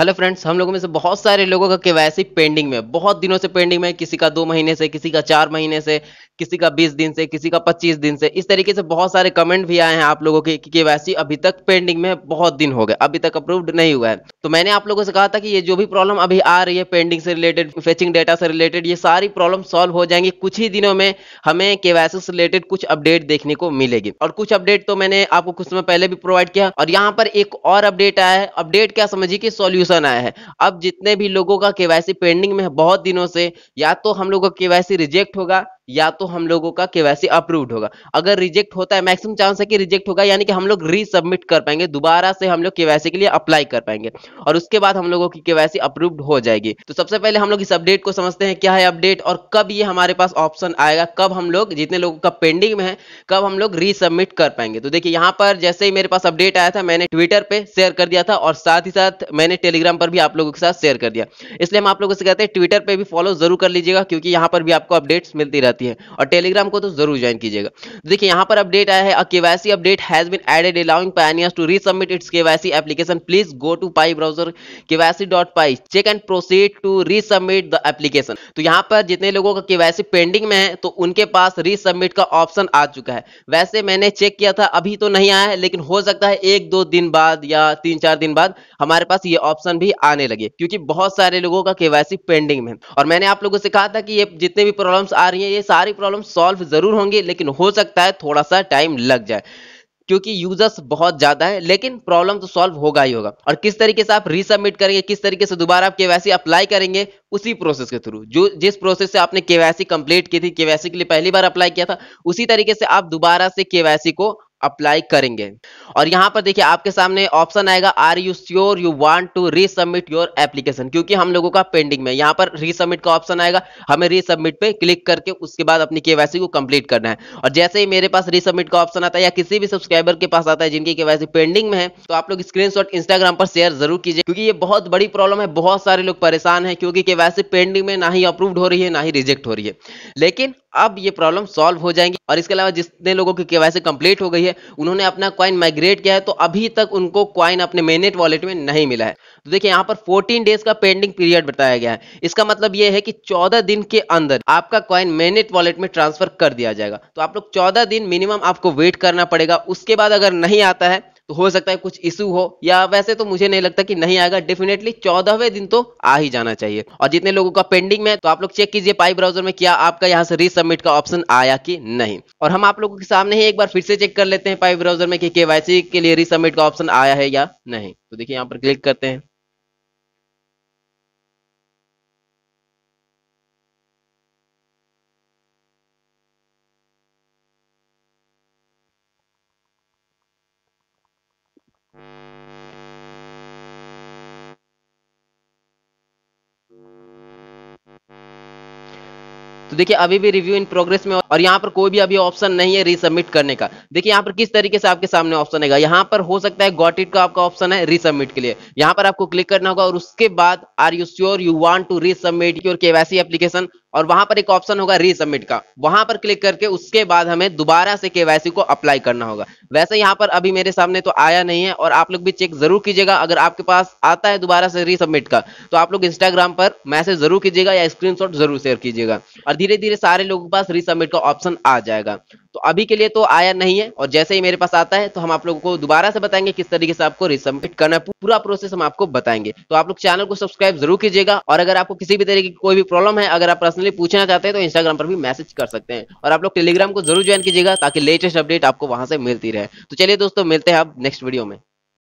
hello friends हम लोगों में से बहुत सारे लोगों का केवाईसी पेंडिंग में बहुत दिनों से पेंडिंग में किसी का दो महीने से किसी का चार महीने से किसी का बीस दिन से किसी का पच्चीस दिन से इस तरीके से बहुत सारे कमेंट भी आए हैं आप लोगों के कि केवाईसी अभी तक पेंडिंग में बहुत दिन हो गए अभी तक अप्रूव्ड नहीं हुआ है तो मैंने आप लोगों से कहा था कि ये जो भी प्रॉब्लम अभी आ रही है पेंडिंग से रिलेटेड फेचिंग डेटा से रिलेटेड ये सारी प्रॉब्लम सॉल्व हो जाएंगी कुछ ही दिनों में हमें केवाईसी से रिलेटेड कुछ अपडेट देखने को मिलेगी और कुछ अपडेट तो मैंने आपको कुछ समय पहले भी प्रोवाइड किया और यहाँ पर एक और अपडेट आया है अपडेट क्या समझिए कि सोल्यूशन सोल्यूशन आया है अब जितने भी लोगों का केवाईसी पेंडिंग में है बहुत दिनों से या तो हम लोग का केवाईसी रिजेक्ट होगा या तो हम लोगों का केवाईसी अप्रूव्ड होगा अगर रिजेक्ट होता है मैक्सिमम चांस है कि रिजेक्ट होगा यानी कि हम लोग रीसबमिट कर पाएंगे दोबारा से हम लोग केवाईसी के लिए अप्लाई कर पाएंगे और उसके बाद हम लोगों की केवाईसी अप्रूव्ड हो जाएगी तो सबसे पहले हम लोग इस अपडेट को समझते हैं क्या है अपडेट और कब ये हमारे पास ऑप्शन आएगा कब हम लोग जितने लोगों का पेंडिंग में है कब हम लोग रीसबमिट कर पाएंगे तो देखिए यहाँ पर जैसे ही मेरे पास अपडेट आया था मैंने ट्विटर पर शेयर कर दिया था और साथ ही साथ मैंने टेलीग्राम पर भी आप लोगों के साथ शेयर कर दिया इसलिए हम आप लोगों से कहते हैं ट्विटर पर भी फॉलो जरूर कर लीजिएगा क्योंकि यहाँ पर भी आपको अपडेट्स मिलती रहती जाती है और टेलीग्राम को तो जरूर ज्वाइन कीजिएगा देखिए यहाँ पर अपडेट आया है KYC update has been added allowing pioneers to resubmit its KYC application please go to Pi browser KYC dot Pi check and proceed to resubmit the application तो यहाँ पर जितने लोगों का केवाईसी पेंडिंग में है तो उनके पास रीसबमिट का ऑप्शन आ चुका है वैसे मैंने चेक किया था अभी तो नहीं आया है लेकिन हो सकता है एक दो दिन बाद या तीन चार दिन बाद हमारे पास ये ऑप्शन भी आने लगे क्योंकि बहुत सारे लोगों का केवाईसी पेंडिंग में और मैंने आप लोगों से कहा था कि ये जितने भी प्रॉब्लम्स आ रही हैं ये सारी प्रॉब्लम सॉल्व ज़रूर होंगे लेकिन हो सकता है थोड़ा सा टाइम लग जाए क्योंकि यूजर्स बहुत ज़्यादा है लेकिन प्रॉब्लम तो सॉल्व होगा ही होगा और किस तरीके से आप रीसबमिट करेंगे किस तरीके से दोबारा आप केवासी अप्लाई करेंगे उसी प्रोसेस के थ्रू जो जिस प्रोसेस से आपने केवासी कंप्लीट की थी केवासी के लिए पहली बार अप्लाई किया था उसी तरीके से आप दोबारा से केवासी को अप्लाई करेंगे और यहाँ पर देखिए आपके सामने ऑप्शन आएगा are you sure you want to resubmit your application क्योंकि हम लोगों का पेंडिंग में यहाँ पर रीसबमिट का ऑप्शन आएगा हमें रीसबमिट पे क्लिक करके उसके बाद अपनी केवाईसी को कंप्लीट करना है और जैसे ही मेरे पास रीसबमिट का ऑप्शन आता है या किसी भी सब्सक्राइबर के पास आता है जिनकी केवाईसी पेंडिंग में है तो आप लोग स्क्रीन इंस्टाग्राम पर शेयर जरूर कीजिए क्योंकि ये बहुत बड़ी प्रॉब्लम है बहुत सारे लोग परेशान है क्योंकि केवाईसी पेंडिंग में ना ही अप्रूव्ड हो रही है ना ही रिजेक्ट हो रही है लेकिन अब ये प्रॉब्लम सॉल्व हो जाएंगी और इसके अलावा जितने लोगों की केवासी कंप्लीट हो गई है है उन्होंने अपना क्वाइन माइग्रेट किया है तो अभी तक उनको क्वाइन अपने मेनेट वॉलेट में नहीं मिला है तो देखिए यहाँ पर 14 डेज का पेंडिंग पीरियड बताया गया है इसका मतलब यह है कि 14 दिन के अंदर आपका क्वाइन मेनेट वॉलेट में ट्रांसफर कर दिया जाएगा तो आप लोग 14 दिन मिनिमम आपको वेट करना पड़ेगा उसके बाद अगर नहीं आता है तो हो सकता है कुछ इशू हो या वैसे तो मुझे नहीं लगता कि नहीं आएगा डेफिनेटली चौदहवें दिन तो आ ही जाना चाहिए और जितने लोगों का पेंडिंग में तो आप लोग चेक कीजिए पाई ब्राउजर में क्या आपका यहाँ से रीसबमिट का ऑप्शन आया कि नहीं और हम आप लोगों के सामने ही एक बार फिर से चेक कर लेते हैं पाई ब्राउजर में कि के के लिए रीसबमिट का ऑप्शन आया है या नहीं तो देखिए यहाँ पर क्लिक करते हैं तो देखिए अभी भी रिव्यू इन प्रोग्रेस में और यहाँ पर कोई भी अभी ऑप्शन नहीं है रिसबमिट करने का देखिए यहाँ पर किस तरीके से आपके सामने ऑप्शन आएगा यहाँ पर हो सकता है गॉट इट का आपका ऑप्शन है रिसबमिट के लिए यहाँ पर आपको क्लिक करना होगा और उसके बाद are you sure you want to resubmit your KYC application और वहां पर एक ऑप्शन होगा रीसबमिट का वहां पर क्लिक करके उसके बाद हमें दोबारा से केवाईसी को अप्लाई करना होगा वैसे यहाँ पर अभी मेरे सामने तो आया नहीं है और आप लोग भी चेक जरूर कीजिएगा अगर आपके पास आता है दोबारा से रीसबमिट का तो आप लोग इंस्टाग्राम पर मैसेज जरूर कीजिएगा या स्क्रीन जरूर शेयर कीजिएगा और धीरे धीरे सारे लोगों के पास रीसबमिट का ऑप्शन आ जाएगा तो अभी के लिए तो आया नहीं है और जैसे ही मेरे पास आता है तो हम आप लोगों को दोबारा से बताएंगे किस तरीके से आपको रिसबमिट करना पूरा प्रोसेस हम आपको बताएंगे तो आप लोग चैनल को सब्सक्राइब जरूर कीजिएगा और अगर आपको किसी भी तरीके की कोई भी प्रॉब्लम है अगर आप पर्सनली पूछना चाहते हैं तो इंस्टाग्राम पर भी मैसेज कर सकते हैं और आप लोग टेलीग्राम को जरूर ज्वाइन कीजिएगा ताकि लेटेस्ट अपडेट आपको वहां से मिलती रहे तो चलिए दोस्तों मिलते हैं आप नेक्स्ट वीडियो में